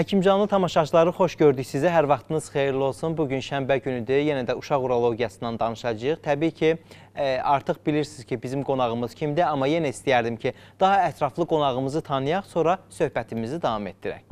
Həkimcanlı tamaşaçıları xoş gördük sizə. Hər vaxtınız xeyirli olsun. Bugün şənbə günüdür. Yenə də uşaq urologiyasından danışacağıq. Təbii ki, ə, e, artıq bilirsiniz ki, bizim qonağımız kimdir, amma yenə istəyərdim ki, daha ətraflı qonağımızı tanıyaq, sonra söhbətimizi davam etdirək.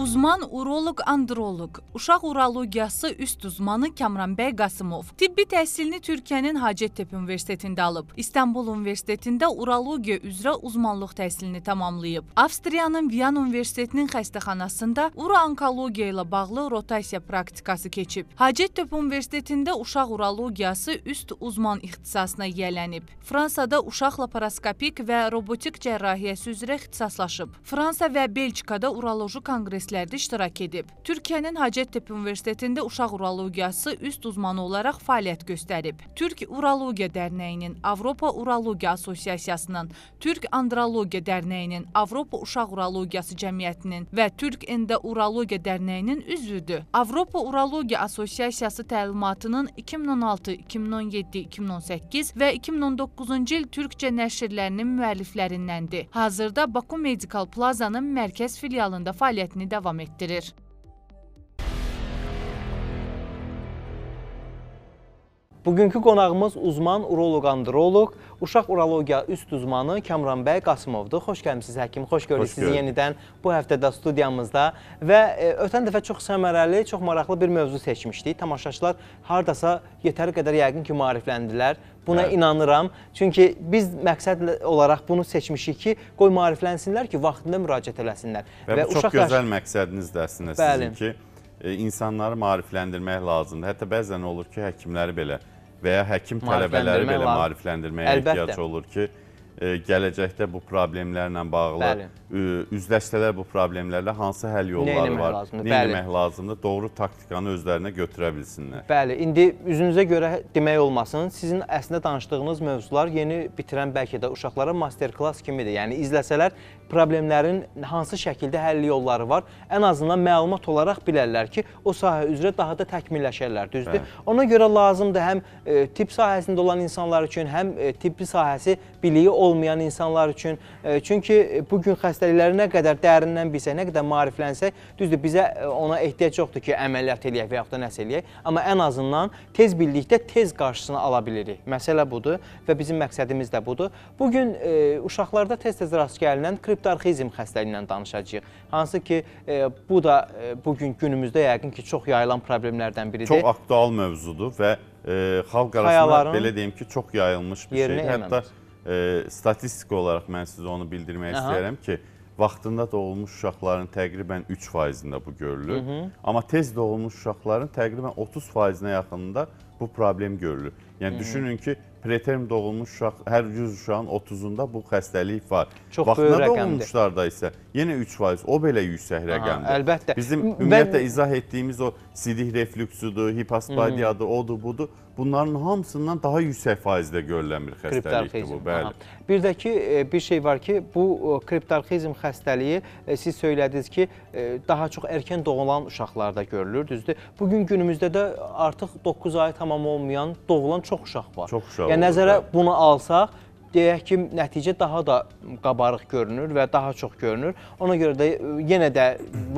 Uzman-uroloq-androloq, uşaq urologiyası üst uzmanı Kamranbəy Qasımov tibbi təhsilini Türkiyənin Hacettepe Universitetində alıb. İstanbul Universitetində urologiya üzrə uzmanlıq təhsilini tamamlayıb. Avstriyanın Viyan Universitetinin xəstəxanasında uro-onkologiya ilə bağlı rotasiya praktikası keçib. Hacettepe Universitetində uşaq urologiyası üst uzman ixtisasına yiyələnib. Fransada uşaq laparoskopik və robotik cərrahiyyəsi üzrə ixtisaslaşıb. Fransa və Belçikada uroloji konqreslər məclislərdə iştirak edib. Türkiyənin Hacettepe Universitetində uşaq urologiyası üst uzmanı olaraq fəaliyyət göstərib. Türk Urologiya Dərnəyinin, Avropa Urologiya Assosiasiyasının, Türk Andrologiya Dərnəyinin, Avropa Uşaq Urologiyası Cəmiyyətinin və Türk Endourologiya Dərnəyinin üzvüdür. Avropa Urologiya Assosiasiyası təlimatının 2016, 2017, 2018 və 2019-cu il türkcə nəşrlərinin müəlliflərindəndir. Hazırda Baku Medical Plazanın mərkəz filialında fəaliyyətini devam ettirir. Bugünkü qonağımız uzman uroloq-androloq, uşaq urologiya üst uzmanı Kamran bəy Qasımovdur. Xoş gəlmisiniz həkim, xoş gördük xoş sizi yenidən bu həftədə studiyamızda və e, ötən dəfə çox səmərəli, çox maraqlı bir mövzu seçmişdik. Tamaşaçılar hardasa yetəri qədər yəqin ki, maarifləndilər. Buna Hə. inanıram. Çünki biz məqsəd olaraq bunu seçmişik ki, qoy maariflənsinlər ki, vaxtında müraciət eləsinlər. Və, və bu çox gözəl məqsədiniz də əslində sizin Bəli. ki, E, insanları maarifləndirmək lazımdır. Hətta bəzən olur ki, həkimləri belə və ya həkim tələbələri belə maarifləndirməyə ehtiyac olur ki, E, gələcəkdə bu problemlərlə bağlı bəli. E, üzləşsələr bu problemlərlə hansı həll yolları var? Lazımdır, nə etmək lazımdır? Doğru taktikanı özlərinə götürə bilsinlər. Bəli, indi üzünüzə görə demək olmasın, sizin əslində danışdığınız mövzular yeni bitirən bəlkə də uşaqlara masterclass kimidir. Yəni izləsələr problemlərin hansı şəkildə həll yolları var, ən azından məlumat olaraq bilərlər ki, o sahə üzrə daha da təkmilləşərlər, düzdür? Bəli. Ona görə lazımdır həm e, tibb sahəsində olan insanlar üçün, həm e, tibbi sahəsi biliyi olan olmayan insanlar üçün. E, çünki e, bu gün xəstəlikləri nə qədər dərindən bilsək, nə qədər maariflənsək, düzdür, bizə e, ona ehtiyac yoxdur ki, əməliyyat eləyək və yaxud da nəsə eləyək. Amma ən azından tez bildikdə tez qarşısını ala bilirik. Məsələ budur və bizim məqsədimiz də budur. Bugün uşaqlarda tez-tez rast gəlinən kriptarxizm xəstəliyindən danışacağıq. Hansı ki, bu da bugün günümüzdə yəqin ki, çox yayılan problemlərdən biridir. Çox aktual mövzudur və e, xalq arasında Xayaların belə deyim ki, çox yayılmış bir şeydir. Hətta e, statistik olaraq mən sizə onu bildirmək Aha. istəyirəm ki, vaxtında doğulmuş uşaqların təqribən 3%-də bu görülür. Hı -hı. Amma tez doğulmuş uşaqların təqribən 30%-nə yaxınında bu problem görülür. Yəni Hı -hı. düşünün ki, preterm doğulmuş uşaq hər 100 uşağın 30-unda bu xəstəlik var. Çox Vaxtında böyük rəqəmdir. doğulmuşlarda isə yenə 3%, o belə yüksək rəqəmdir. Aha, əlbəttə. Bizim ümumiyyətlə ben... izah etdiyimiz o sidih reflüksüdür, hipospadiyadır, odur, budur. Bunların hamısından daha yüksək faizdə görülən bir xəstəlikdir bu, bəli. Aha. Bir də ki, e, bir şey var ki, bu e, kriptarxizm xəstəliyi e, siz söylədiniz ki, daha çox erkən doğulan uşaqlarda görülür, düzdür? Bugün günümüzdə də artıq 9 ay tamam olmayan doğulan çox uşaq var. Çox uşaq yəni, Nəzərə olur, bunu alsaq, deyək ki, nəticə daha da qabarıq görünür və daha çox görünür. Ona görə də yenə də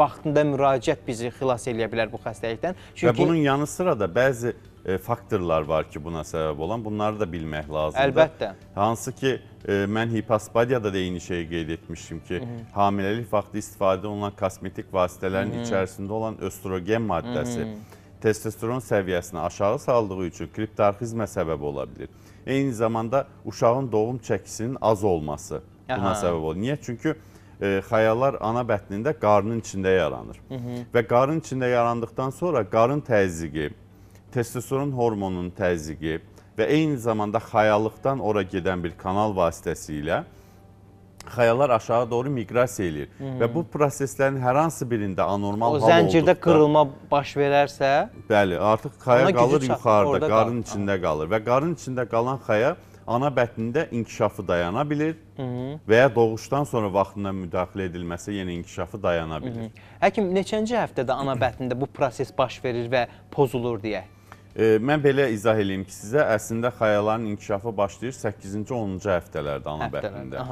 vaxtında müraciət bizi xilas eləyə bilər bu xəstəlikdən. Çünki... Və bunun yanı sıra da bəzi e, faktorlar var ki buna səbəb olan. Bunları da bilmək lazımdır. Əlbəttə. Hansı ki, e, mən hipospadiyada da eyni şeyi qeyd etmişdim ki, Hı -hı. hamiləlik vaxtı istifadə olunan kosmetik vasitələrin Hı -hı. içərisində olan östrogen maddəsi Hı -hı. testosteron səviyyəsini aşağı saldığı üçün kriptarxizmə səbəb ola bilir. Eyni zamanda uşağın doğum çəkisinin az olması buna Aha. səbəb olur. Niyə? Çünki e, xayalar ana bətnində qarnın içində yaranır. Hı -hı. Və qarın içində yarandıqdan sonra qarın təzyiqi, testosteron hormonunun təzyiqi və eyni zamanda xayalıqdan ora gedən bir kanal vasitəsilə xayalar aşağı doğru miqrasiya eləyir. Hı -hı. Və bu proseslərin hər hansı birində anormal o, hal olduqda... O zəncirdə qırılma baş verərsə... Bəli, artıq xaya qalır yuxarıda, qarın içində qalır. Və qarın içində qalan xaya ana bətnində inkişafı dayana bilir Hı -hı. və ya doğuşdan sonra vaxtında müdaxilə edilməsi yenə inkişafı dayana bilir. Hı -hı. Həkim, neçənci həftədə ana bətnində bu proses baş verir və pozulur deyək? E, mən belə izah eləyim ki, sizə əslində xəyaların inkişafı başlayır 8-ci 10-cu həftələrdə ana bətnində.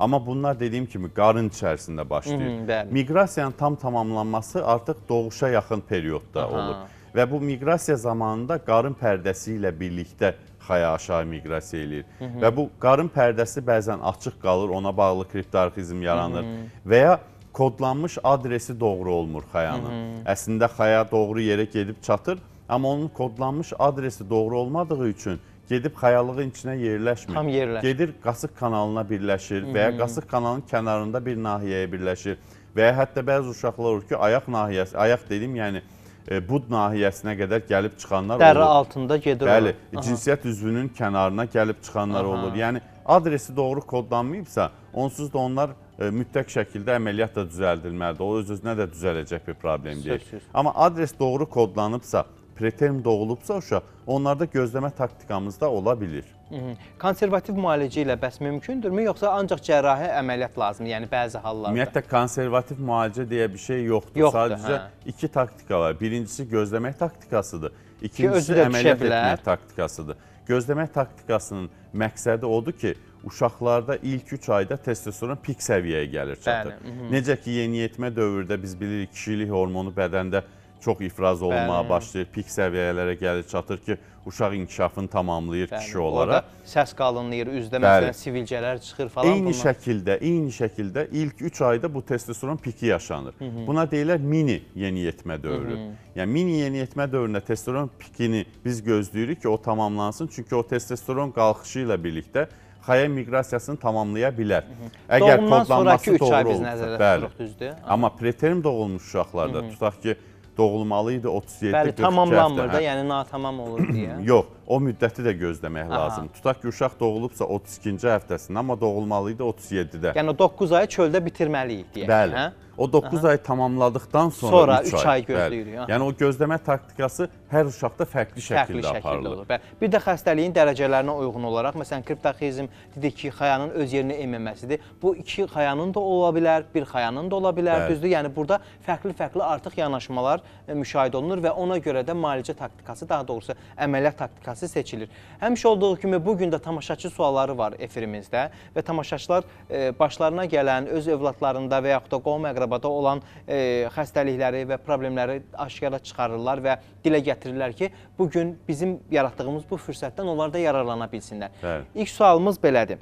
Amma bunlar dediyim kimi qarın içərisində başlayır. Hı, bəli. Miqrasiyanın tam tamamlanması artıq doğuşa yaxın periodda Aha. olur. Və bu miqrasiya zamanında qarın pərdəsi ilə birlikdə xaya aşağı miqrasiya eləyir. Hı -hı. Və bu qarın pərdəsi bəzən açıq qalır, ona bağlı kriptarxizm yaranır. Hı -hı. Və ya kodlanmış adresi doğru olmur xayanın. Hı -hı. Əslində xaya doğru yerə gedib çatır, Amma onun kodlanmış adresi doğru olmadığı üçün gedib xəyallığın içinə yerləşmir. Tam yerləşmir. Gedir qasıq kanalına birləşir və ya hmm. qasıq kanalın kənarında bir nahiyəyə birləşir. Və ya hətta bəzi uşaqlar olur ki, ayaq nahiyəsi, ayaq dedim, yəni e, bud nahiyəsinə qədər gəlib çıxanlar Dərə olur. Dərə altında gedir. Bəli, Aha. cinsiyyət üzvünün kənarına gəlib çıxanlar Aha. olur. Yəni adresi doğru kodlanmayıbsa, onsuz da onlar e, mütləq şəkildə əməliyyat da düzəldilməlidir. O öz-özünə də düzələcək bir problem deyil. Amma adres doğru kodlanıbsa, preterm doğulubsa uşaq, onlarda gözləmə taktikamız da ola bilir. Hı -hı. Konservativ müalicə ilə bəs mümkündürmü, yoxsa ancaq cərrahi əməliyyat lazım, yəni bəzi hallarda? Ümumiyyətlə, konservativ müalicə deyə bir şey yoxdur. yoxdur Sadəcə hə. iki taktika var. Birincisi gözləmək taktikasıdır. İkincisi Ki, əməliyyat etmək taktikasıdır. Gözləmək taktikasının məqsədi odur ki, uşaqlarda ilk 3 ayda testosteron pik səviyyəyə gəlir çatır. Bəli, Necə ki, yeniyetmə dövrdə biz bilirik, kişilik hormonu bədəndə 0,5 çox ifraz olunmağa Bəli. başlayır, pik səviyyələrə gəlir çatır ki, uşaq inkişafını tamamlayır Bəli. kişi olaraq. Orada səs qalınlayır, üzdə Bəli. məsələn sivilcələr çıxır falan. Eyni bunlar. şəkildə, eyni şəkildə ilk 3 ayda bu testosteron piki yaşanır. Hı -hı. Buna deyirlər mini yeniyetmə dövrü. Hı -hı. Yəni mini yeniyetmə dövründə testosteron pikini biz gözləyirik ki, o tamamlansın. Çünki o testosteron qalxışı ilə birlikdə xaya miqrasiyasını tamamlaya bilər. Hı -hı. Əgər Doğumdan kodlanması doğru olursa. Doğumdan sonraki 3 ay biz nəzərdə tuturuq, düzdür? Amma preterm doğulmuş uşaqlarda, Hı -hı. tutaq ki, doğulmalı idi 37-40 Bəli, tamamlanmır hə? da, yəni natamam olur deyə. Yox, o müddəti də gözləmək Aha. lazım. Tutaq ki, uşaq doğulubsa 32-ci həftəsində, amma doğulmalı idi 37-də. Yəni o 9 ayı çöldə bitirməliyik deyək. Bəli. Hə? O 9 Aha. ayı tamamladıqdan sonra, sonra 3 ay, ay gözləyirik. Bəli. Yəni o gözləmə taktikası hər uşaqda fərqli şəkildə fərqli aparılır. Şəkildə olur. Bəli. Bir də xəstəliyin dərəcələrinə uyğun olaraq, məsələn, kriptoxizm dedik ki, xayanın öz yerinə enməməsidir. Bu iki xayanın da ola bilər, bir xayanın da ola bilər, Bəli. düzdür? Yəni burada fərqli-fərqli artıq yanaşmalar e, müşahidə olunur və ona görə də müalicə taktikası, daha doğrusu əməliyyat taktikası nümayəndəsi seçilir. Həmişə olduğu kimi bu gün də tamaşaçı sualları var efirimizdə və tamaşaçılar e, başlarına gələn öz övladlarında və yaxud da qovum əqrabada olan e, xəstəlikləri və problemləri aşkara çıxarırlar və dilə gətirirlər ki, bu gün bizim yaratdığımız bu fürsətdən onlar da yararlana bilsinlər. Bəli. İlk sualımız belədir.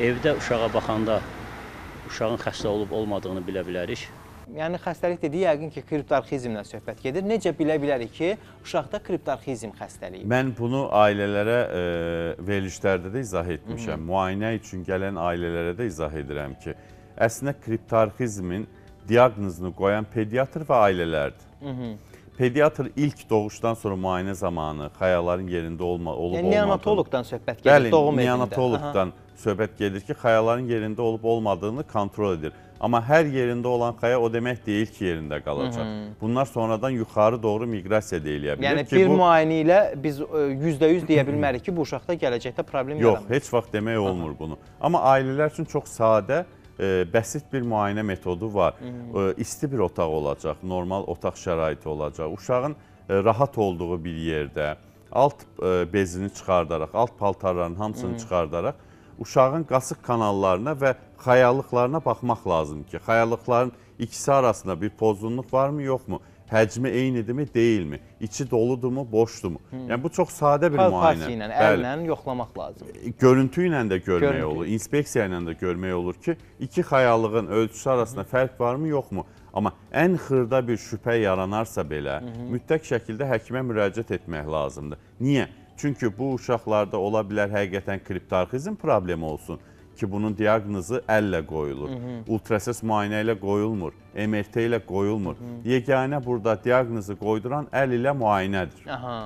Evdə uşağa baxanda uşağın xəstə olub olmadığını bilə bilərik. Yəni xəstəlik dediyi yəqin ki, kriptarxizmdən söhbət gedir. Necə bilə bilərik ki, uşaqda kriptarxizm xəstəliyi? Mən bunu ailələrə e, verilişlərdə də izah etmişəm. Hı -hı. Müayinə üçün gələn ailələrə də izah edirəm ki, əslində kriptarxizmin diaqnozunu qoyan pediatr və ailələrdir. Hı -hı. Pediatr ilk doğuşdan sonra müayinə zamanı xəyaların yerində olma, olub yəni, olmadığını... Neonatologdan söhbət gedir, bəli, doğum evində. Bəli, neonatologdan söhbət gedir ki, xəyaların yerində olub olmadığını kontrol edir. Amma hər yerində olan xaya o demək deyil ki, yerində qalacaq. Hı -hı. Bunlar sonradan yuxarı doğru miqrasiya da eləyə bilir. Yəni, ki, bir bu... müayinə ilə biz %100 e, deyə bilmərik ki, bu uşaqda gələcəkdə problem yaramır. Yox, yaramır. heç vaxt demək olmur Aha. bunu. Amma ailələr üçün çox sadə, ə, e, bəsit bir müayinə metodu var. Hı -hı. E, ə, isti bir otaq olacaq, normal otaq şəraiti olacaq. Uşağın ə, rahat olduğu bir yerdə, alt ə, bezini çıxardaraq, alt paltarların hamısını Hı -hı. çıxardaraq, uşağın qasıq kanallarına və xayalıqlarına baxmaq lazım ki, xayalıqların ikisi arasında bir pozğunluq varmı, yoxmu? Həcmi eynidirmi, deyilmi? İçi doludurmu, boşdurmu? Hmm. Yəni bu çox sadə bir Kal müayinə. Palpasiya ilə, əllə yoxlamaq lazım. E, görüntü ilə də görmək Görüntü. olur, inspeksiya ilə də görmək olur ki, iki xayalığın ölçüsü arasında hmm. fərq varmı, yoxmu? Amma ən xırda bir şübhə yaranarsa belə, Hı -hı. mütləq şəkildə həkimə müraciət etmək lazımdır. Niyə? Çünki bu uşaqlarda ola bilər həqiqətən kriptarxizm problemi olsun ki, bunun diaqnozu əllə qoyulur. Hı -hı. Ultrasəs müayinə ilə qoyulmur, MRT ilə qoyulmur. Hı -hı. Yeganə burada diaqnozu qoyduran əl ilə müayinədir. Aha.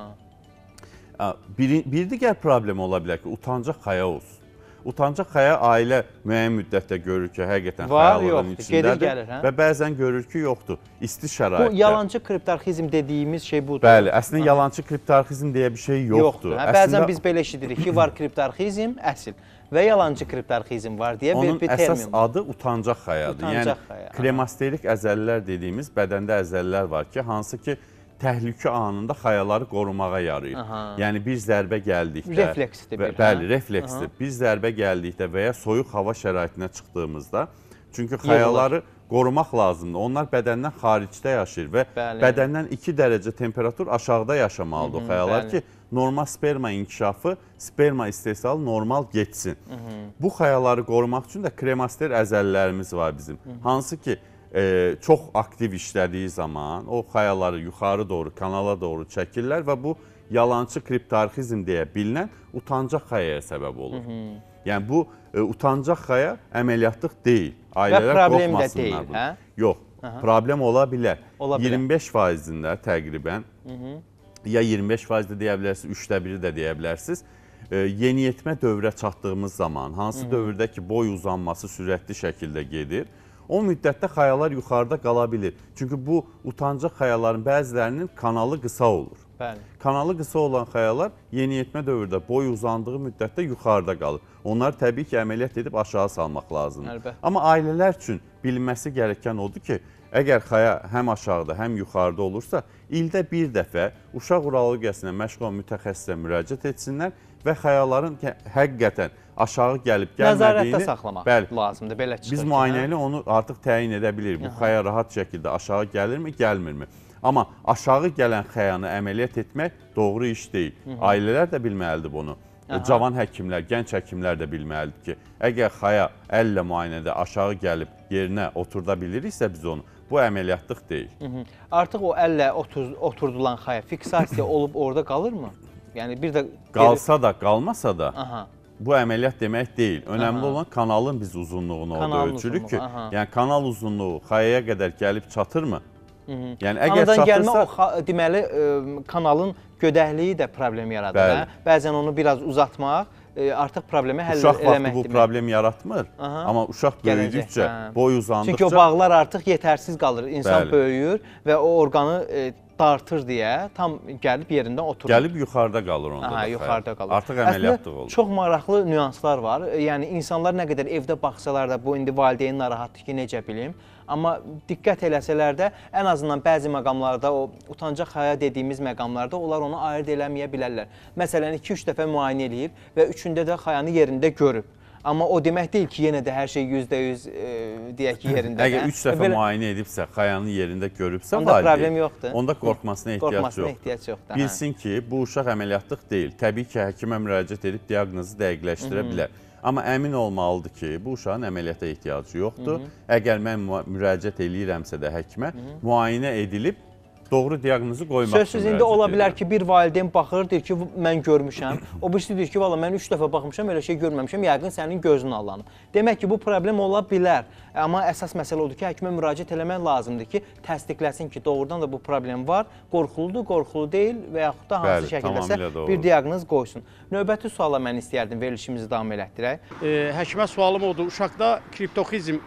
Bir, bir digər problem ola bilər ki, utancaq xaya olsun utancaq xəyə ailə müəyyən müddətdə görür ki, həqiqətən Var, xəyal oranın içindədir gəlir, hə? və bəzən görür ki, yoxdur. İsti şəraitdə. Bu yalancı kriptarxizm dediyimiz şey budur. Bəli, əslində ha. yalancı kriptarxizm deyə bir şey yoxdur. yoxdur hə? Əslində... Bəzən biz belə eşidirik ki, var kriptarxizm, əsl və yalancı kriptarxizm var deyə Onun bir, bir termin. Onun əsas adı utancaq xəyadır. Utancaq yəni, xəya. Kremasterik əzəllər dediyimiz bədəndə əzəllər var ki, hansı ki, təhlükə anında xayaları qorumağa yarayır. Aha. Yəni bir zərbə gəldikdə refleksdir. Bir, bəli, refleksdir. Aha. Bir zərbə gəldikdə və ya soyuq hava şəraitinə çıxdığımızda çünki xayaları qorumaq lazımdır. Onlar bədəndən xaricdə yaşayır və bəli. bədəndən 2 dərəcə temperatur aşağıda yaşamalıdır Hı -hı, o xəyalar bəli. ki, normal sperma inkişafı, sperma istehsalı normal getsin. Hı -hı. Bu xəyaları qorumaq üçün də kremaster əzəllərimiz var bizim. Hı -hı. Hansı ki, e, çox aktiv işlədiyi zaman o xayaları yuxarı doğru, kanala doğru çəkirlər və bu yalançı kriptarxizm deyə bilinən utancaq xayaya səbəb olur. Hı -hı. Yəni bu e, utancaq xaya əməliyatlıq deyil. Ailələr qorxmasınlar bunu. Hə? Yox, Aha. problem ola bilər. Ola 25%-də təqribən Hı -hı. ya 25% də deyə bilərsiniz, 3də 1 də deyə bilərsiniz. E, yeniyetmə dövrə çatdığımız zaman hansı Hı -hı. dövrdə ki boy uzanması sürətli şəkildə gedir, Hı O müddətdə xayalar yuxarıda qala bilir. Çünki bu utancaq xayaların bəzilərinin kanalı qısa olur. Bəli. Kanalı qısa olan xayalar yeniyetmə dövrdə boy uzandığı müddətdə yuxarıda qalır. Onları təbii ki, əməliyyat edib aşağı salmaq lazımdır. Əlbət. Amma ailələr üçün bilinməsi gərəkən odur ki, əgər xaya həm aşağıda, həm yuxarıda olursa, ildə bir dəfə uşaq urologiyasına məşğul olan mütəxəssisə müraciət etsinlər və xayaların həqiqətən aşağı gəlib gəlmədiyini nəzarətdə saxlamaq bəli, lazımdır. Belə çıxır. Biz müayinə ilə hə? onu artıq təyin edə bilirik. Bu xəya rahat şəkildə aşağı gəlirmi, gəlmirmi? Amma aşağı gələn xəyanı əməliyyat etmək doğru iş deyil. Hı -hı. Ailələr də bilməlidir bunu. E, Aha. Cavan həkimlər, gənc həkimlər də bilməlidir ki, əgər xaya əllə müayinədə aşağı gəlib yerinə oturda biliriksə biz onu, bu əməliyatlıq deyil. Hı -hı. Artıq o əllə otur, oturdulan xaya fiksasiya olub orada qalırmı? Yəni bir də qalsa da, qalmasa da Aha bu əməliyyat demək deyil. Önəmli Aha. olan kanalın biz uzunluğunu orada Kanalın ölçürük ki, uzunluğu, aha. yəni kanal uzunluğu xayaya qədər gəlib çatırmı? Yəni əgər Anadan gəlmə o çatırsa, xa- deməli ə, e, kanalın gödəkliyi də problem yaradır. Bəli. Hə? Bəzən onu biraz uzatmaq ə, e, artıq problemi həll uşaq vaxtı eləmək bu deməkdir. problem yaratmır. Aha. Amma uşaq Gələcək, böyüdükcə, hə. boy uzandıqca Çünki o bağlar artıq yetərsiz qalır. İnsan Bəli. böyüyür və o orqanı e, dartır deyə tam gəlib yerində oturur. Gəlib yuxarıda qalır onda. Aha, yuxarıda xəyal. qalır. Artıq əməliyyatda olur. Çox maraqlı nüanslar var. Yəni insanlar nə qədər evdə baxsalar da bu indi valideyn narahatlığı necə bilim, amma diqqət eləsələr də ən azından bəzi məqamlarda o utancaq xaya dediyimiz məqamlarda onlar onu ayırd eləməyə bilərlər. Məsələn 2-3 dəfə müayinə eləyib və üçündə də xayanı yerində görüb. Amma o demək deyil ki, yenə də hər şey 100% e, deyək ki, yerindədir. Əgər 3 hə? dəfə Belə... müayinə edibsə, xayanı yerində görübsə, onda valide, problem yoxdur. Onda qorxmasına ehtiyac qorxmasına yoxdur. Ehtiyac yoxdur. Hə. Bilsin ki, bu uşaq əməliyyatlıq deyil. Təbii ki, həkimə müraciət edib diaqnozu dəqiqləşdirə Hı -hı. bilər. Amma əmin olmalıdır ki, bu uşağın əməliyyata ehtiyacı yoxdur. Hı -hı. Əgər mən müraciət eləyirəmsə də həkimə, Hı -hı. müayinə edilib doğru diaqnozu qoymaq. Sözsüz indi ola bilər ki, bir valideyn baxır, deyir ki, mən görmüşəm. O birisi deyir ki, valla mən 3 dəfə baxmışam, elə şey görməmişəm. Yəqin sənin gözün allanıb. Demək ki, bu problem ola bilər. Amma əsas məsələ odur ki, həkimə müraciət eləmək lazımdır ki, təsdiqləsin ki, doğrudan da bu problem var. Qorxuludur, qorxulu deyil və yaxud da hansı Bəli, şəkildəsə bir diaqnoz qoysun. Növbəti suala mən istərdim verilişimizi davam elətdirək. E, həkimə sualım odur. Uşaqda kriptoxizm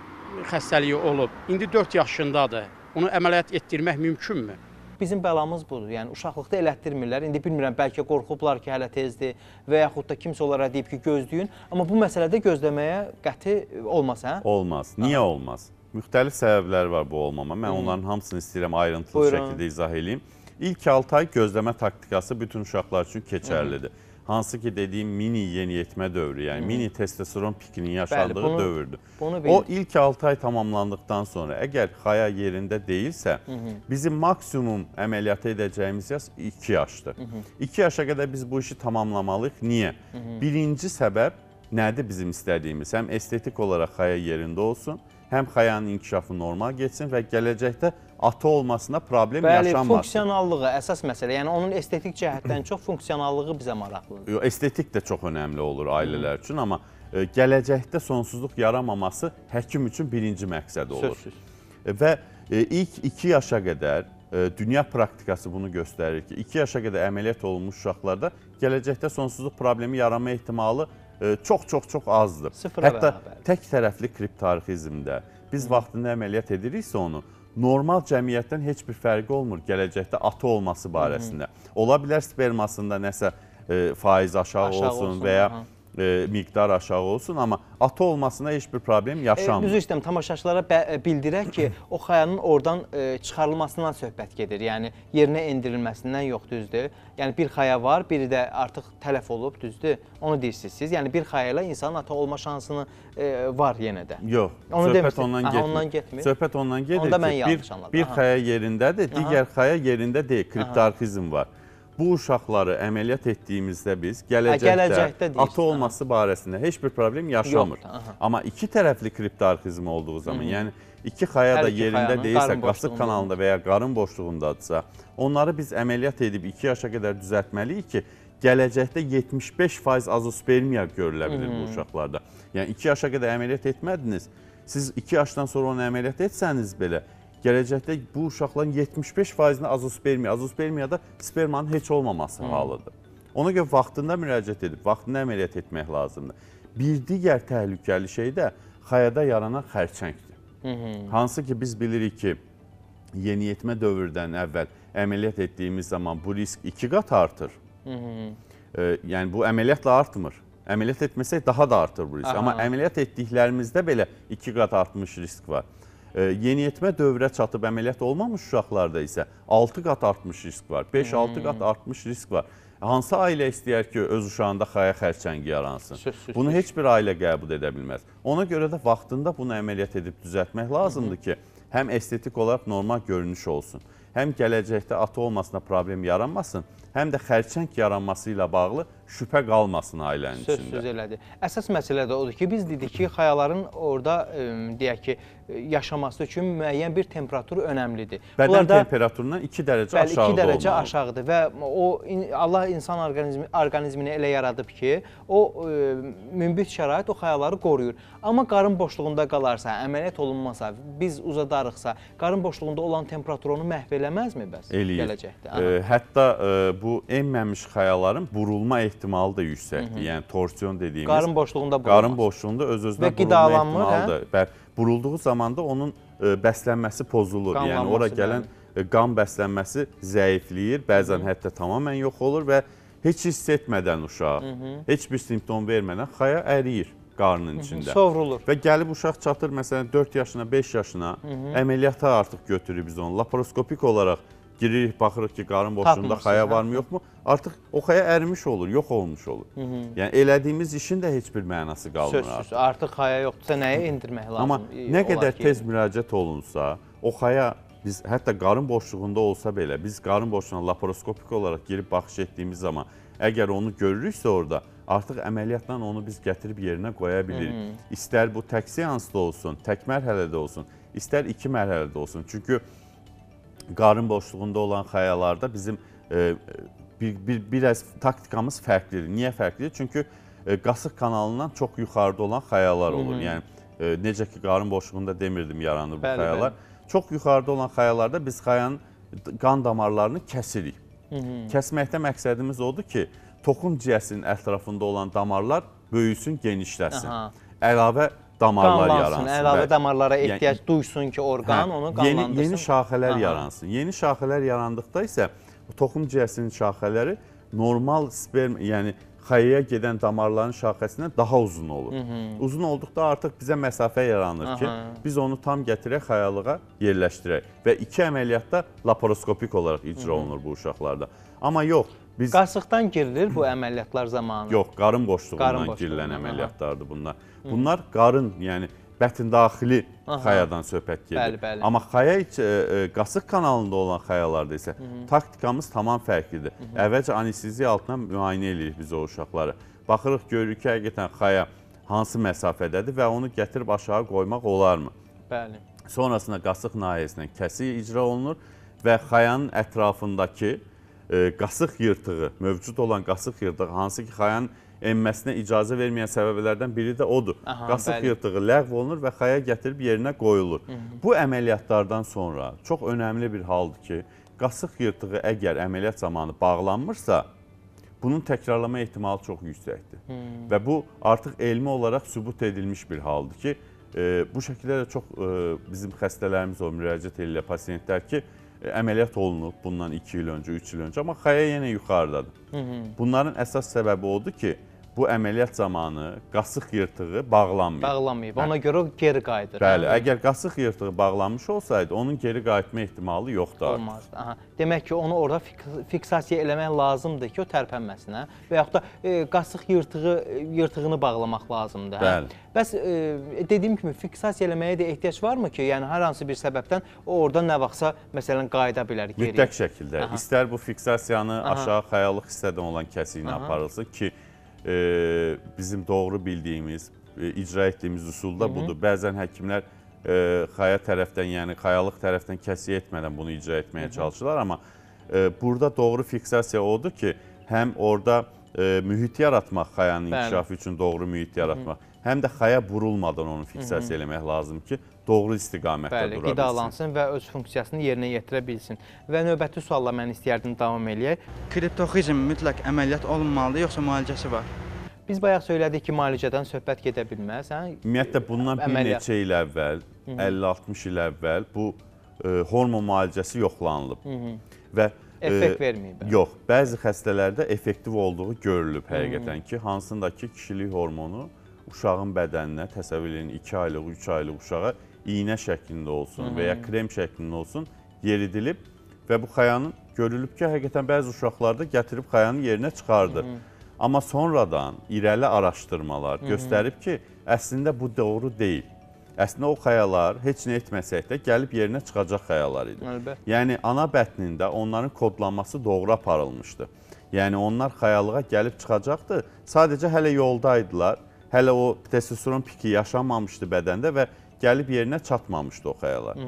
xəstəliyi olub. İndi 4 yaşındadır. Onu əməliyyat etdirmək mümkünmü? bizim bəlamız budur. Yəni uşaqlıqda elətdirmirlər. İndi bilmirəm, bəlkə qorxublar ki, hələ tezdir və yaxud da kimsə onlara deyib ki, gözləyin. Amma bu məsələdə gözləməyə qəti olmaz, hə? Olmaz. Niyə olmaz? Müxtəlif səbəblər var bu olmama. Mən Hı. onların hamısını istəyirəm ayrıntılı Buyurun. şəkildə izah edeyim. İlk 6 ay gözləmə taktikası bütün uşaqlar üçün keçərlidir. Hı. Hansı ki dediyim mini yeniyetmə dövrü, yəni Hı. mini testosteron pikinin yaşadığı Bəli, bunu, dövrdür. Bunu o ilk 6 ay tamamlandıqdan sonra əgər xaya yerində deyilsə, Hı -hı. bizim maksimum əməliyyatı edəcəyimiz yaş 2 yaşdır. 2 yaşa qədər biz bu işi tamamlamalıyıq. Niyə? Hı -hı. Birinci səbəb nədir bizim istədiyimiz? Həm estetik olaraq xaya yerində olsun, Hı həm xəyanın inkişafı normal getsin və gələcəkdə ata olmasına problem Bəli, yaşanmasın. Bəli, funksionallığı əsas məsələ. Yəni onun estetik cəhətdən çox funksionallığı bizə maraqlıdır. Yo, estetik də çox önəmli olur ailələr üçün, amma ə, e, gələcəkdə sonsuzluq yaramaması həkim üçün birinci məqsəd olur. Sözsüz. E, və ə, e, ilk 2 yaşa qədər dünya praktikası bunu göstərir ki, 2 yaşa qədər əməliyyat olunmuş uşaqlarda gələcəkdə sonsuzluq problemi yarama ehtimalı çox-çox-çox azdır. Sıfıra Hətta bərabərdir. tək tərəfli kriptarxizmdə biz Hı. vaxtında əməliyyat ediriksə onu, normal cəmiyyətdən heç bir fərqi olmur gələcəkdə ata olması barəsində. Hı -hı. Ola bilər spermasında nəsə e, faiz aşağı, aşağı olsun, olsun və ya aha e, miqdar aşağı olsun, amma ata olmasına heç bir problem e, yaşanmır. Düzü istəyirəm, tamaşaçılara e, bildirək ki, o xayanın oradan e, çıxarılmasından söhbət gedir. Yəni, yerinə endirilməsindən yox, düzdür. Yəni, bir xaya var, biri də artıq tələf olub, düzdür. Onu deyirsiniz siz. Yəni, bir xaya ilə insanın ata olma şansını e, var yenə də. Yox, Onu söhbət demişdim. ondan getmir. Aha, ondan getmir. Söhbət ondan gedir Onda ki, bir, bir xaya yerindədir, digər Aha. xaya yerində deyil, kriptarxizm var bu uşaqları əməliyyat etdiyimizdə biz gələcəkdə, hə, gələcəkdə ata olması hə. barəsində heç bir problem yaşamır. Yox, Amma iki tərəfli kriptarxizm olduğu zaman, Hı -hı. yəni iki xaya Hər da iki yerində xayanın, deyilsə, qasıq kanalında və ya qarın boşluğundadırsa, onları biz əməliyyat edib 2 yaşa qədər düzəltməliyik ki, gələcəkdə 75% azospermiya görülə bilir Hı bu uşaqlarda. Yəni 2 yaşa qədər əməliyyat etmədiniz, siz 2 yaşdan sonra onu əməliyyat etsəniz belə, gələcəkdə bu uşaqların 75%-ni azospermiya, azospermiyada spermanın heç olmaması Hı. halıdır. Ona görə vaxtında müraciət edib, vaxtında əməliyyat etmək lazımdır. Bir digər təhlükəli şey də xayada yaranan xərçəngdir. Hı -hı. Hansı ki, biz bilirik ki, yeniyetmə dövrdən əvvəl əməliyyat etdiyimiz zaman bu risk iki qat artır. Hı -hı. E, yəni, bu əməliyyatla artmır. Əməliyyat etməsək daha da artır bu risk. Aha. Amma əməliyyat etdiklərimizdə belə iki qat artmış risk var yeniyetmə dövrə çatıb əməliyyat olmamış uşaqlarda isə 6 qat artmış risk var, 5-6 hmm. qat artmış risk var. Hansı ailə istəyər ki, öz uşağında xaya xərçəngi yaransın? Şüş, şüş, bunu heç bir ailə qəbul edə bilməz. Ona görə də vaxtında bunu əməliyyat edib düzəltmək lazımdır ki, həm estetik olaraq normal görünüş olsun, həm gələcəkdə ata olmasına problem yaranmasın, həm də xərçəng yaranması ilə bağlı şübhə qalmasın ailənin Söz, içində. Sözsüz elədir. Əsas məsələ də odur ki, biz dedik ki, xəyaların orada deyək ki, yaşaması üçün müəyyən bir temperatur önəmlidir. Bədən Bunlarda, temperaturundan 2 dərəcə bəli, aşağıda olmalıdır. 2 dərəcə olmalı. aşağıdır və o Allah insan orqanizmi, orqanizmini elə yaradıb ki, o mümbit şərait o xəyaları qoruyur. Amma qarın boşluğunda qalarsa, əməliyyat olunmasa, biz uzadarıqsa, qarın boşluğunda olan temperaturunu məhv eləməzmi bəs Eləyir. gələcəkdə? Aha. Hətta bu enməmiş xayaların burulma ehtimalı da yüksəkdir. Hı -hı. Yəni torsiyon dediyimiz qarın boşluğunda burulmaz. Qarın boşluğunda öz-özünə burulma hə? ehtimalı da. Bəli, burulduğu zaman da onun ə, e, bəslənməsi pozulur. Qanlanması yəni ora gələn ə, e, qan bəslənməsi zəifləyir, bəzən Hı -hı. hətta tamamilə yox olur və heç hiss etmədən uşaq, Hı -hı. heç bir simptom vermədən xaya əriyir qarnın içində. Sovrulur. Və gəlib uşaq çatır məsələn 4 yaşına, 5 yaşına, Hı -hı. əməliyyata artıq götürürük biz onu. Laparoskopik olaraq Giririk, baxırıq ki, qarın boşluğunda xaya hə. varmı, yoxmu? Artıq o xaya ərimiş olur, yox olmuş olur. Hı -hı. Yəni elədiyimiz işin də heç bir mənası qalmır Sözsüz, artıq. Sözsüz, artıq xaya yoxdursa nəyə endirmək lazım? Amma nə qədər ki, tez müraciət olunsa, o xaya biz hətta qarın boşluğunda olsa belə, biz qarın boşluğuna laparoskopik olaraq girib baxış etdiyimiz zaman, əgər onu görürüksə orada, artıq əməliyyatla onu biz gətirib yerinə qoya bilirik. Hı -hı. İstər bu tək seansda olsun, tək mərhələdə olsun, istər iki mərhələdə olsun. Çünki qarın boşluğunda olan xayalarda bizim e, e, bir, bir, biraz taktikamız fərqlidir. Niyə fərqlidir? Çünki e, qasıq kanalından çox yuxarıda olan xayalar olur. Hı -hı. Yəni e, necə ki qarın boşluğunda demirdim yaranır bu bəli, xayalar. Bəli. Çox yuxarıda olan xayalarda biz xayanın qan damarlarını kəsirik. Hı -hı. Kəsməkdə məqsədimiz odur ki, toxum ciyəsinin ətrafında olan damarlar böyüsün, genişləsin. Aha. Əlavə damarlar qanlansın, yaransın. Əlavə və, damarlara yəni ehtiyac yəni, duysun ki, orqan hə, onu qanlandırsın. Yeni, yeni şaxələr Aha. yaransın. Yeni şaxələr yarandıqda isə toxum ciyəsinin şaxələri normal sperm, yəni xəyiyə gedən damarların şaxəsinə daha uzun olur. Hı -hı. Uzun olduqda artıq bizə məsafə yaranır Aha. ki, biz onu tam gətirək xəyalığa yerləşdirək və iki əməliyyatda laparoskopik olaraq icra Hı -hı. olunur bu uşaqlarda. Amma yox, Biz Qarsıqdan girilir bu əməliyyatlar zamanı. Yox, qarın boşluğundan girilən əməliyyatlardır bunlar. Bunlar qarın, yəni bətin daxili Aha. xayadan söhbət gedir. Bəli, bəli. Amma xaya iç, ə, e, e, qasıq kanalında olan xayalarda isə Hı -hı. taktikamız tamam fərqlidir. Hı -hı. Əvvəlcə anesteziya altına müayinə edirik biz o uşaqları. Baxırıq, görürük ki, həqiqətən xaya hansı məsafədədir və onu gətirib aşağı qoymaq olarmı? Bəli. Sonrasında qasıq nahiyəsindən kəsik icra olunur və xayanın ətrafındakı E, qasıq yırtığı, mövcud olan qasıq yırtığı, hansı ki, xayanın enməsinə icazə verməyən səbəblərdən biri də odur. Aha, Qasıq bəli. yırtığı ləğv olunur və xaya gətirib yerinə qoyulur. Hı -hı. Bu əməliyyatlardan sonra çox önəmli bir haldır ki, qasıq yırtığı əgər əməliyyat zamanı bağlanmırsa, bunun təkrarlama ehtimalı çox yüksəkdir. Hı -hı. Və bu artıq elmi olaraq sübut edilmiş bir haldır ki, e, bu şəkildə də çox e, bizim xəstələrimiz o müraciət edirlər, pasiyentlər ki, E, əməliyyat olunub bundan 2 il öncə, 3 il öncə, amma xəyə yenə yuxarıdadır. Hı -hı. Bunların əsas səbəbi odur ki, bu əməliyyat zamanı qasıq yırtığı bağlanmayıb. Bağlanmayıb. Hə. Ona hə. görə geri qayıdır. Bəli, hə? əgər qasıq yırtığı bağlanmış olsaydı, onun geri qayıtma ehtimalı yoxdur. Olmazdı. Aha. Demək ki, onu orada fiksasiya eləmək lazımdır ki, o tərpənməsinə və yaxud da e, qasıq yırtığı yırtığını bağlamaq lazımdır. Hə? Bəli. Bəs e, dediyim kimi fiksasiya eləməyə də ehtiyac varmı ki, yəni hər hansı bir səbəbdən o orada nə vaxtsa məsələn qayıda bilər geri. Mütləq şəkildə. Aha. İstər bu fiksasiyanı Aha. aşağı xəyalıq hissədən olan kəsiyinə aparılsın ki, e, bizim doğru bildiyimiz, e, icra etdiyimiz usul da Hı -hı. budur. Bəzən həkimlər e, xaya tərəfdən, yəni xayalıq tərəfdən kəsiyə etmədən bunu icra etməyə Hı -hı. çalışırlar, amma e, burada doğru fiksasiya odur ki, həm orada e, mühit yaratmaq, xayanın inkişafı üçün doğru mühit yaratmaq, Hı -hı. həm də xaya vurulmadan onu fiksasiya Hı -hı. eləmək lazım ki, doğru istiqamətdə Bəli, dura qidalansın bilsin. və öz funksiyasını yerinə yetirə bilsin. Və növbəti sualla mən istəyərdim davam eləyək. Kriptoxizm mütləq əməliyyat olunmalıdır, yoxsa müalicəsi var? Biz bayaq söylədik ki, müalicədən söhbət gedə bilməz. Hə? Ümumiyyətlə, bundan əməliyyat. bir neçə il əvvəl, 50-60 il əvvəl bu e, hormon müalicəsi yoxlanılıb. Hı -hı. Və e, Effekt verməyib. Yox, bəzi xəstələrdə effektiv olduğu görülüb həqiqətən ki, hansındakı kişilik hormonu uşağın bədəninə, təsəvvür edin 2 aylıq, 3 aylıq uşağa iğne şəklində olsun Hı hmm. -hı. və ya krem şəklində olsun yeridilib və bu xəyanın görülüb ki, həqiqətən bəzi uşaqlarda gətirib xəyanın yerinə çıxardır. Hı hmm. -hı. Amma sonradan irəli araşdırmalar Hı hmm. -hı. göstərib ki, əslində bu doğru deyil. Əslində o xəyalar heç nə etməsək də gəlib yerinə çıxacaq xəyalar idi. Əlbət. Yəni ana bətnində onların kodlanması doğru aparılmışdı. Yəni onlar xəyalığa gəlib çıxacaqdı. Sadəcə hələ yoldaydılar. Hələ o testosteron piki yaşanmamışdı bədəndə və gəlib yerinə çatmamışdı o xəyallar.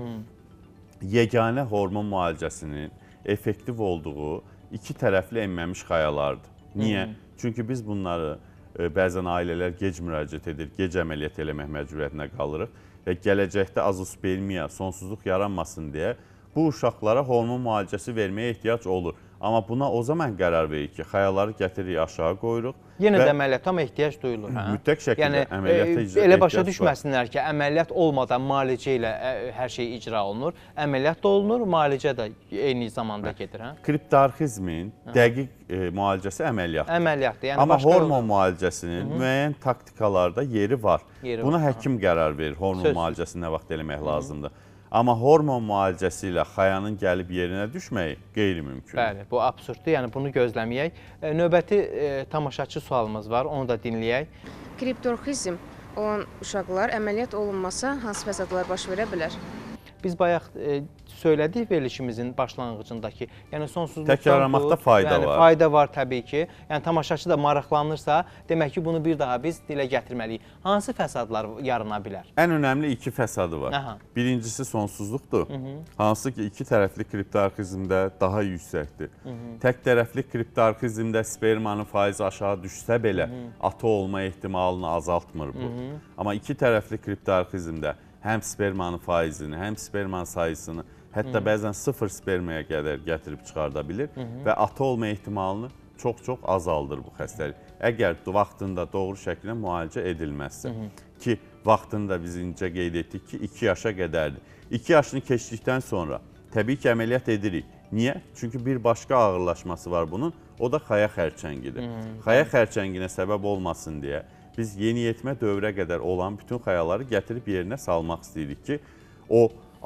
Yeganə hormon müalicəsinin effektiv olduğu iki tərəfli enməmiş xəyalardır. Niyə? Çünki biz bunları e, bəzən ailələr gec müraciət edir, gec əməliyyat eləmək məcburiyyətinə qalırıq və gələcəkdə azospermiya, sonsuzluq yaranmasın deyə bu uşaqlara hormon müalicəsi verməyə ehtiyac olur. Amma buna o zaman qərar veririk ki, xəyaları gətiririk, aşağı qoyuruq. Yenə də əməliyyata amma ehtiyac duyulur. Hə? hə. Mütləq şəkildə yəni, e, əməliyyata icra Elə başa düşməsinlər var. ki, əməliyyat olmadan müalicə ilə e, hər şey icra olunur. Əməliyyat da olunur, müalicə də eyni zamanda hə? gedir. Hə? Kriptarxizmin hə? dəqiq e, müalicəsi əməliyyatdır. Əməliyyatdır. Yəni Amma hormon olur. müalicəsinin Hı -hı. müəyyən taktikalarda yeri var. Yeri Buna var, həkim hə? qərar verir, hormon Söz. müalicəsini nə vaxt eləmək Hı -hı. lazımdır. Amma hormon müalicəsi ilə xəyanın gəlib yerinə düşməyi qeyri-mümkün. Bəli, bu absurddur. Yəni bunu gözləməyək. E, növbəti e, tamaşaçı sualımız var. Onu da dinləyək. Kriptorxizm olan uşaqlar əməliyyat olunmasa hansı fəsadlar baş verə bilər? Biz bayaq e, söylədik verilişimizin başlanğıcındakı, yəni sonsuzluqdan təkrarlamaqda fayda yəni, var. Fayda var təbii ki. Yəni tamaşaçı da maraqlanırsa, demək ki, bunu bir daha biz dilə gətirməliyik. Hansı fəsadlar yarana bilər? Ən önəmli iki fəsadı var. Aha. Birincisi sonsuzluqdur. Hı -hı. Hansı ki, iki tərəfli kriptoarxizmdə daha yüksəkdir. Hı -hı. Tək tərəfli kriptoarxizmdə spermanın faizi aşağı düşsə belə, Hı -hı. ata olma ehtimalını azaltmır bu. Hı -hı. Amma iki tərəfli kriptoarxizmdə həm spermanın faizini, həm sperman sayısını, hətta Hı. bəzən sıfır spermaya qədər gətirib çıxarda bilir Hı -hı. və ata olma ehtimalını çox-çox azaldır bu xəstəlik. Əgər vaxtında doğru şəkildə müalicə edilməzsə Hı -hı. ki, vaxtında biz incə qeyd etdik ki, 2 yaşa qədərdir. 2 yaşını keçdikdən sonra təbii ki, əməliyyat edirik. Niyə? Çünki bir başqa ağırlaşması var bunun, o da xaya xərçəngidir. Hı -hı. Xaya xərçənginə səbəb olmasın deyə biz yeniyetmə dövrə qədər olan bütün xəyalları gətirib yerinə salmaq istəyirik ki, o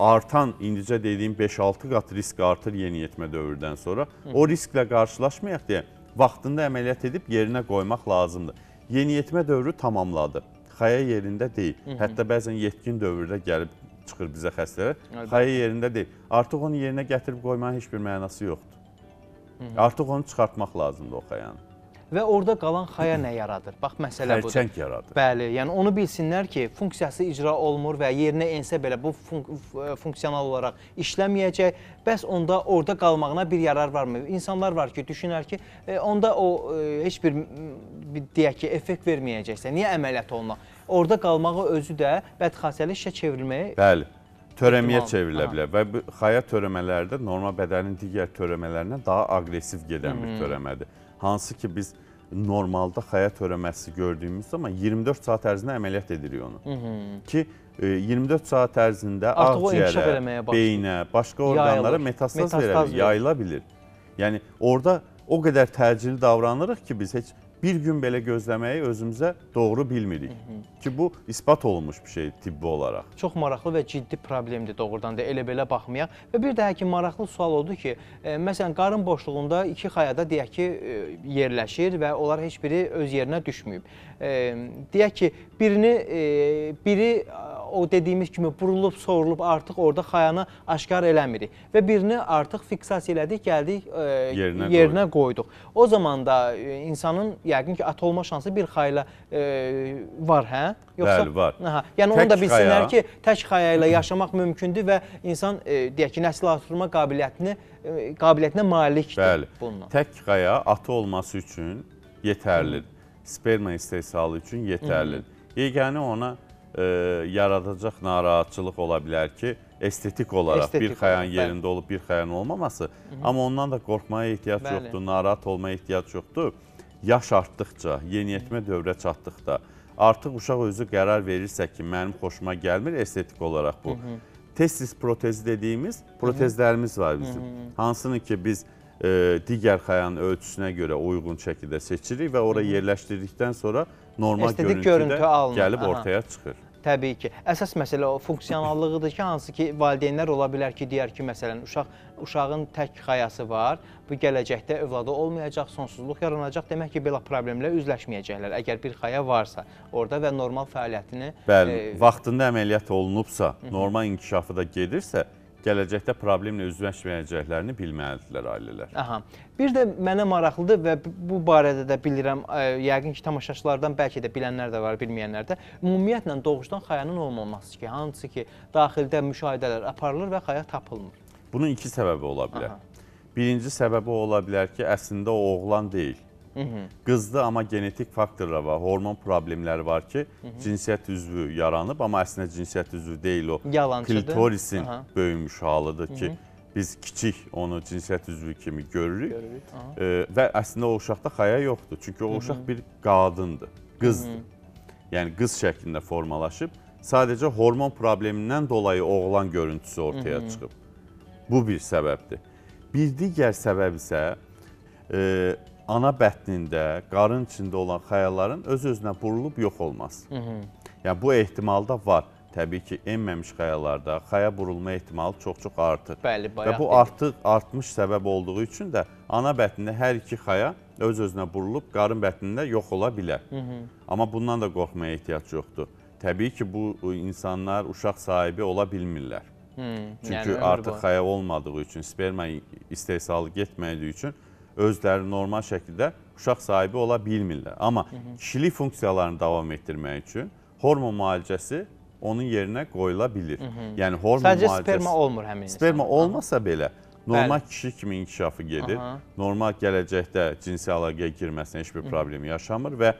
artan indicə dediyim 5-6 qat risk artır yeniyetmə dövrdən sonra. O risklə qarşılaşmayaq deyə vaxtında əməliyyat edib yerinə qoymaq lazımdır. Yeniyetmə dövrü tamamladı. Xəya yerində deyil. Hətta bəzən yetkin dövrdə gəlib çıxır bizə xəstələr. Xəya yerində deyil. Artıq onu yerinə gətirib qoymanın heç bir mənası yoxdur. Artıq onu çıxartmaq lazımdır o xəyanı və orada qalan xaya nə yaradır? Bax, məsələ budur. Xərçəng yaradır. Bəli, yəni onu bilsinlər ki, funksiyası icra olunur və yerinə ensə belə bu funk e, funksional olaraq işləməyəcək, bəs onda orada qalmağına bir yarar varmı? İnsanlar var ki, düşünər ki, e, onda o e, heç bir, deyək ki, effekt verməyəcəksə, niyə əməliyyat olunur? Orada qalmağı özü də bədxasiyyəli işə çevrilməyə... Bəli törəməyə çevrilə bilər və bu xaya törəmələri də normal bədənin digər törəmələrindən daha aqressiv gedən bir hmm. törəmədir. Hansı ki biz normalda xəyat törəməsi gördüyümüz zaman 24 saat ərzində əməliyyat edirik onu. Hı -hı. Ki 24 e, saat ərzində ağciyərə, beynə, başqa orqanlara metastaz, metastaz verə, yayıla bilir. Yəni orada o qədər təcili davranırıq ki, biz heç bir gün belə gözləməyi özümüzə doğru bilmirik. Hı -hı. Ki, bu ispat olunmuş bir şey tibbi olaraq. Çox maraqlı və ciddi problemdir doğrudan da elə-belə baxmayaq. Və bir daha ki, maraqlı sual oldu ki, e, məsələn, qarın boşluğunda iki xayada deyək ki, e, yerləşir və onlar heç biri öz yerinə düşməyib. E, deyək ki, birini, e, biri o dediyimiz kimi burulub, soğurulub artıq orada xayanı aşkar eləmirik və birini artıq fiksasiya elədik, gəldik e, yerinə, yerinə qoyduq. qoyduq. O zaman da e, insanın, yəni, yəqin ki, at olma şansı bir xayla e, var, hə? Yoxsa, Bəli, var. Aha, yəni tək onu da bilsinlər xaya. ki, tək xaya ilə yaşamaq mümkündür və insan, e, deyək ki, nəsil artırma qabiliyyətini, e, qabiliyyətinə malikdir Bəli. bununla. Tək xaya atı olması üçün yetərlidir. Sperma istehsalı üçün yetərlidir. Yeganə ona e, yaradacaq narahatçılıq ola bilər ki, estetik olaraq estetik bir xayan olaraq, yerində bəli. olub bir xayan olmaması. Hı -hı. Amma ondan da qorxmaya ehtiyac bəli. yoxdur, narahat olmaya ehtiyac yoxdur yaş artdıqca, yeniyetmə dövrə çatdıqda artıq uşaq özü qərar verirsə ki, mənim xoşuma gəlmir estetik olaraq bu. Testis protezi dediyimiz protezlərimiz var bizim. Hansını ki, biz e, digər xəyanın ölçüsünə görə uyğun şəkildə seçirik və ora yerləşdirdikdən sonra normal görüntüdə görüntü gəlib Aha. ortaya çıxır. Təbii ki, əsas məsələ o funksionallığıdır ki, hansı ki, valideynlər ola bilər ki, deyər ki, məsələn, uşaq uşağın tək xayası var, bu gələcəkdə övladı olmayacaq, sonsuzluq yaranacaq, demək ki, belə problemlə üzləşməyəcəklər. Əgər bir xaya varsa, orada və normal fəaliyyətini Bəli, e, vaxtında əməliyyat olunubsa, normal inkişafı da gedirsə, gələcəkdə problemlə üzləşməyəcəklərini bilməlidirlər ailələr. Aha. Bir də mənə maraqlıdır və bu barədə də bilirəm, yəqin ki, tamaşaçılardan bəlkə də bilənlər də var, bilməyənlər də. Ümumiyyətlə doğuşdan xayanın olmaması ki, hansı ki, daxildə müşahidələr aparılır və xaya tapılmır. Bunun iki səbəbi ola bilər. Aha. Birinci səbəbi ola bilər ki, əslində o oğlan deyil. Qızda amma genetik faktorlar var, hormon problemləri var ki, cinsiyyət üzvü yaranıb, amma əslində cinsiyyət üzvü deyil o. Yalançıdır. Klitorisin Aha. böyümüş halıdır ki, biz kiçik onu cinsiyyət üzvü kimi görürük. görürük. E, və əslində o uşaqda xaya yoxdur. Çünki o uşaq bir qadındır, qızdır. Hı -hı. Yəni qız şəklində formalaşıb. Sadəcə hormon problemindən dolayı oğlan görüntüsü ortaya Hı -hı. çıxıb. Bu bir səbəbdir. Bir digər səbəb isə e, ana bətnində, qarın içində olan xəyalların öz-özünə burulub yox olması. Hı -hı. Yəni bu ehtimal da var. Təbii ki, enməmiş xəyalarda xəya burulma ehtimalı çox-çox artır. Bəli, bayaq. Və bu artıq artmış səbəb olduğu üçün də ana bətnində hər iki xəya öz-özünə burulub qarın bətnində yox ola bilər. Hı -hı. Amma bundan da qorxmaya ehtiyac yoxdur. Təbii ki, bu insanlar uşaq sahibi ola bilmirlər. Hı, Çünki yəni, artıq xəya olmadığı üçün, sperma istehsalı getmədiyi üçün özləri normal şəkildə uşaq sahibi ola bilmirlər. Amma kişilik funksiyalarını davam etdirmək üçün hormon müalicəsi onun yerinə qoyula bilir. Hı -hı. Yəni hormon Sadəcə müalicəsi... sperma olmur həmin insan. Sperma olmasa belə normal Bəli. kişi kimi inkişafı gedir. Aha. Normal gələcəkdə cinsi əlaqəyə girməsinə heç bir problemi yaşamır və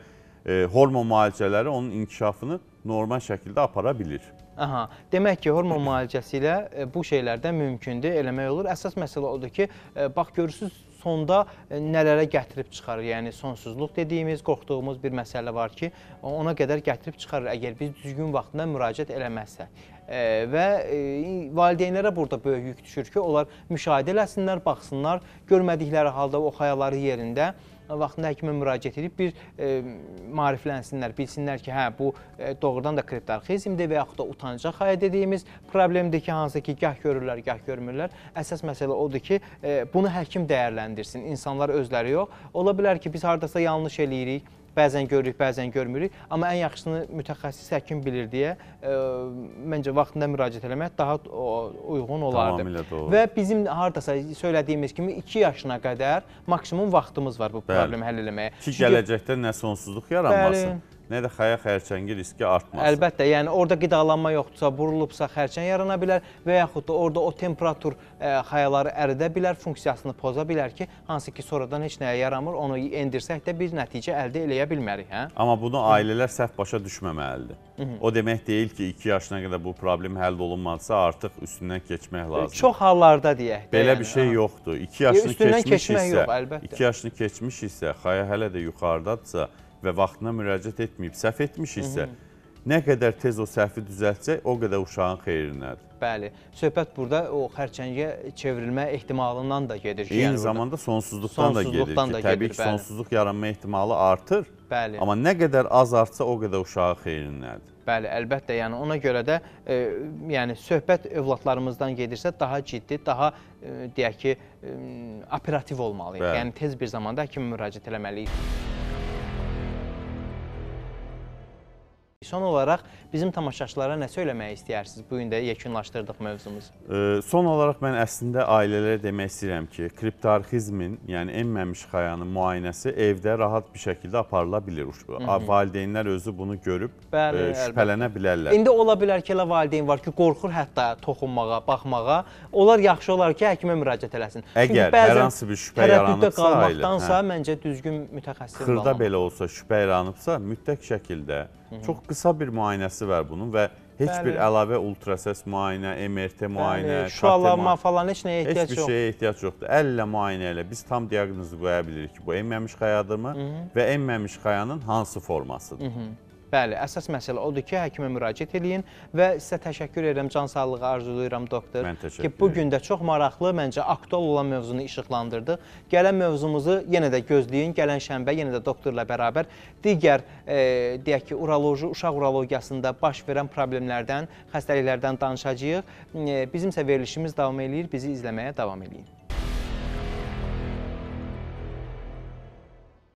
e, hormon müalicələri onun inkişafını normal şəkildə apara bilir. Aha. Demək ki, hormon müalicəsi ilə e, bu şeylərdən mümkündür, eləmək olur. Əsas məsələ odur ki, e, bax görürsüz, sonda e, nələrə gətirib çıxarır? Yəni sonsuzluq dediyimiz, qorxduğumuz bir məsələ var ki, ona qədər gətirib çıxarır əgər biz düzgün vaxtında müraciət eləməzsək. E, və e, valideynlərə burada böyük yük düşür ki, onlar müşahidə eləsinlər, baxsınlar, görmədikləri halda o xayaları yerində Hə, vaxtında həkimə müraciət edib bir e, mariflənsinlər, bilsinlər ki, hə, bu e, doğrudan da kriptarxizmdir və yaxud da utancaq ayı dediyimiz problemdir ki, hansı ki, gah görürlər, gah görmürlər. Əsas məsələ odur ki, e, bunu həkim dəyərləndirsin, insanlar özləri yox. Ola bilər ki, biz hardasa yanlış eləyirik, Bəzən görürük, bəzən görmürük. Amma ən yaxşısını mütəxəssis həkim bilir deyə ə, e, məncə vaxtında müraciət eləmək daha uyğun olardı. Tamamilə doğru. Və bizim hardasa söylədiyimiz kimi 2 yaşına qədər maksimum vaxtımız var bu problemi həll eləməyə. Ki, Çünki gələcəkdə nə sonsuzluq yaranmasın. Bəli nə də xəya xərçəngi riski artmasın. Əlbəttə, yəni orada qidalanma yoxdursa, burulubsa xərçəng yarana bilər və yaxud da orada o temperatur ə, e, xəyaları əridə bilər, funksiyasını poza bilər ki, hansı ki sonradan heç nəyə yaramır, onu endirsək də bir nəticə əldə eləyə bilmərik, hə? Amma bunu ailələr səhv başa düşməməlidir. Hı -hı. O demək deyil ki, 2 yaşına qədər bu problem həll olunmadısa, artıq üstündən keçmək lazımdır. Çox hallarda deyək. Belə yəni, bir şey aha. Hə. yoxdur. 2 yaşını e, keçmiş isə, yox, 2 yaşını keçmiş isə, xəya hələ də yuxarıdadsa, və vaxtına müraciət etməyib, səhv etmişiksə, nə qədər tez o səhvi düzəltsək, o qədər uşağın xeyrinədir. Bəli, söhbət burada o xərçəngə çevrilmə ehtimalından da gedir ki, eyni yəni zamanda sonsuzluqdan, sonsuzluqdan da gedir ki, da təbii gedir, ki, bəli. sonsuzluq yaranma ehtimalı artır. Bəli. Amma nə qədər az artsa, o qədər uşağın xeyrinədir. Bəli, əlbəttə, yəni ona görə də e, yəni söhbət övladlarımızdan gedirsə, daha ciddi, daha e, deyək ki, e, operativ olmalıyıq. Bəli. Yəni tez bir zamanda həkimə müraciət etməliyik. Son olarak bizim tamaşaçılara nə söyləmək istəyərsiniz? Bu gün də yekunlaşdırdıq mövzumuzu. E, son olaraq mən əslində ailələrə demək istəyirəm ki, kriptarxizmin, yəni enməmiş xayanın müayinəsi evdə rahat bir şəkildə aparıla bilir. Hı -hı. Valideynlər özü bunu görüb e, Bəli, e, şübhələnə əlbə. bilərlər. İndi ola bilər ki, elə valideyn var ki, qorxur hətta toxunmağa, baxmağa. Onlar yaxşı olar ki, həkimə müraciət eləsin. Əgər hər hansı bir şübhə yaranıbsa, qalmaqdansa hə. məncə düzgün mütəxəssis olmaq. Xırda belə olsa şübhə yaranıbsa, mütləq şəkildə Hı -hı. çox qısa bir müayinəsi müayinəsi var bunun və heç Bəli. bir əlavə ultrasəs müayinə, MRT müayinə, şualanma falan heç nəyə ehtiyac heç yox. Heç bir şeyə ehtiyac yoxdur. Əllə müayinə ilə biz tam diaqnozu qoya bilirik ki, bu enməmiş xayadırmı və enməmiş xayanın hansı formasıdır. Hı -hı. Bəli, əsas məsələ odur ki, həkimə müraciət eləyin və sizə təşəkkür edirəm, can sağlığı arzulayıram doktor. Mən təşəkkür edirəm. Ki, bugün də çox maraqlı, məncə aktual olan mövzunu işıqlandırdıq. Gələn mövzumuzu yenə də gözləyin. Gələn şənbə yenə də doktorla bərabər digər, e, deyək ki, uroloji, uşaq urologiyasında baş verən problemlərdən, xəstəliklərdən danışacağıq. E, bizimsə verilişimiz davam eləyir. Bizi izləməyə davam eləyin.